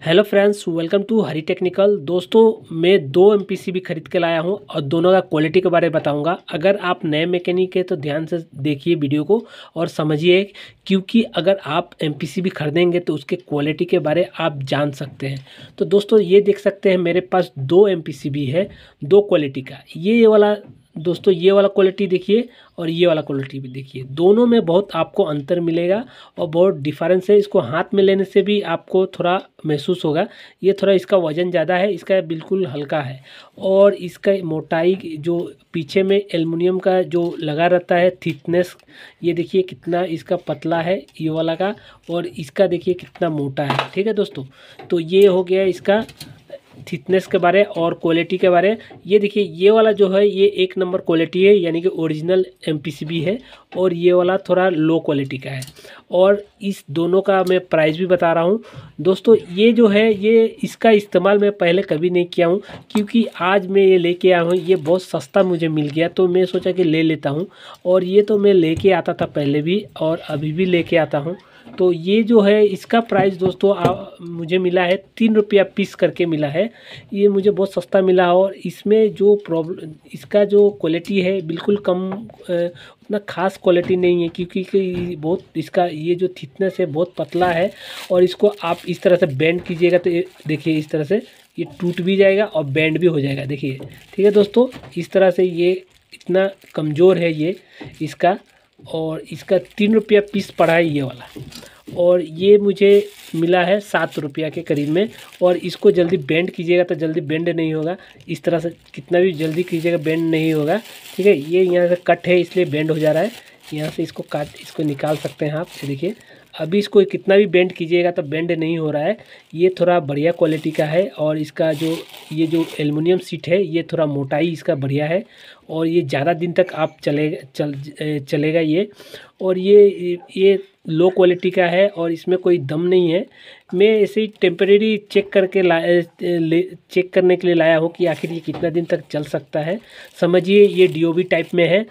hello friends welcome to Hari technical दोस्तों मैं दो एम भी खरीद के लाया हूं और दोनों का क्वालिटी के बारे में बताऊंगा अगर आप नए मैकेनिक है तो ध्यान से देखिए वीडियो को और समझिए क्योंकि अगर आप एम भी खरीदेंगे तो उसके क्वालिटी के बारे आप जान सकते हैं तो दोस्तों ये देख सकते हैं मेरे पास दो एम भी है दो क्वालिटी का ये वाला दोस्तों ये वाला क्वालिटी देखिए और ये वाला क्वालिटी भी देखिए दोनों में बहुत आपको अंतर मिलेगा और बहुत डिफरेंस है इसको हाथ में लेने से भी आपको थोड़ा महसूस होगा ये थोड़ा इसका वज़न ज़्यादा है इसका बिल्कुल हल्का है और इसका मोटाई जो पीछे में एलमिनियम का जो लगा रहता है थिकनेस ये देखिए कितना इसका पतला है ये वाला का और इसका देखिए कितना मोटा है ठीक है दोस्तों तो ये हो गया इसका थिकनेस के बारे और क्वालिटी के बारे ये देखिए ये वाला जो है ये एक नंबर क्वालिटी है यानी कि ओरिजिनल एम है और ये वाला थोड़ा लो क्वालिटी का है और इस दोनों का मैं प्राइस भी बता रहा हूँ दोस्तों ये जो है ये इसका इस्तेमाल मैं पहले कभी नहीं किया हूँ क्योंकि आज मैं ये लेके आया हूँ ये बहुत सस्ता मुझे मिल गया तो मैं सोचा कि ले लेता हूँ और ये तो मैं लेके आता था पहले भी और अभी भी लेके आता हूँ तो ये जो है इसका प्राइस दोस्तों आ, मुझे मिला है तीन रुपया पीस करके मिला है ये मुझे बहुत सस्ता मिला और इसमें जो प्रॉब्लम इसका जो क्वालिटी है बिल्कुल कम उतना खास क्वालिटी नहीं है क्योंकि बहुत इसका ये जो थिकनेस है बहुत पतला है और इसको आप इस तरह से बैंड कीजिएगा तो देखिए इस तरह से ये टूट भी जाएगा और बैंड भी हो जाएगा देखिए ठीक है दोस्तों इस तरह से ये इतना कमज़ोर है ये इसका और इसका तीन रुपया पीस पड़ा है ये वाला और ये मुझे मिला है सात रुपया के करीब में और इसको जल्दी बेंड कीजिएगा तो जल्दी बेंड नहीं होगा इस तरह से कितना भी जल्दी कीजिएगा बेंड नहीं होगा ठीक है ये यहाँ से कट है इसलिए बेंड हो जा रहा है यहाँ से इसको काट इसको निकाल सकते हैं आप देखिए अभी इसको कितना भी बेंड कीजिएगा तो बेंड नहीं हो रहा है ये थोड़ा बढ़िया क्वालिटी का है और इसका जो ये जो एलमिनियम सीट है ये थोड़ा मोटाई इसका बढ़िया है और ये ज़्यादा दिन तक आप चलेगा चल चलेगा ये और ये ये लो क्वालिटी का है और इसमें कोई दम नहीं है मैं ऐसे ही टेम्परेरी चेक करके ला चेक करने के लिए लाया हूँ कि आखिर ये कितना दिन तक चल सकता है समझिए ये डी टाइप में है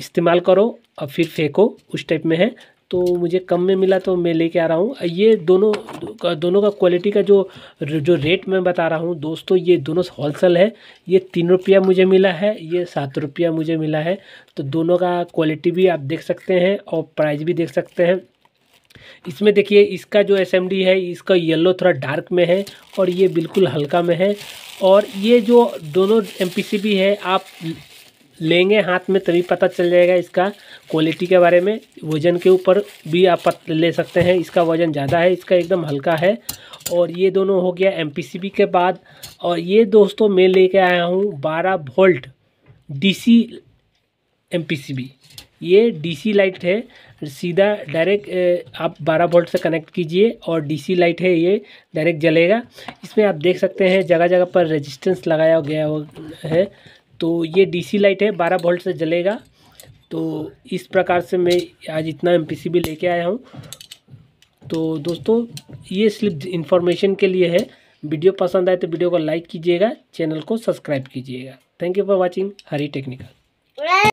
इस्तेमाल करो और फिर फेंको उस टाइप में है तो मुझे कम में मिला तो मैं लेके आ रहा हूँ ये दोनों दोनों का क्वालिटी का जो जो रेट मैं बता रहा हूँ दोस्तों ये दोनों होलसेल है ये तीन रुपया मुझे मिला है ये सात रुपया मुझे मिला है तो दोनों का क्वालिटी भी आप देख सकते हैं और प्राइस भी देख सकते हैं इसमें देखिए इसका जो एस है इसका येल्लो थोड़ा डार्क में है और ये बिल्कुल हल्का में है और ये जो दोनों एम है आप लेंगे हाथ में तभी पता चल जाएगा इसका क्वालिटी के बारे में वज़न के ऊपर भी आप ले सकते हैं इसका वज़न ज़्यादा है इसका एकदम हल्का है और ये दोनों हो गया एम के बाद और ये दोस्तों मैं लेके आया हूँ बारह वोल्ट डी सी एम ये डीसी लाइट है सीधा डायरेक्ट आप 12 वोल्ट से कनेक्ट कीजिए और डीसी लाइट है ये डायरेक्ट जलेगा इसमें आप देख सकते हैं जगह जगह पर रेजिस्टेंस लगाया गया है तो ये डीसी लाइट है बारह वोल्ट से जलेगा तो इस प्रकार से मैं आज इतना एम पी लेके आया हूँ तो दोस्तों ये स्लिप इन्फॉर्मेशन के लिए है वीडियो पसंद आए तो वीडियो को लाइक कीजिएगा चैनल को सब्सक्राइब कीजिएगा thank you for watching Hari technical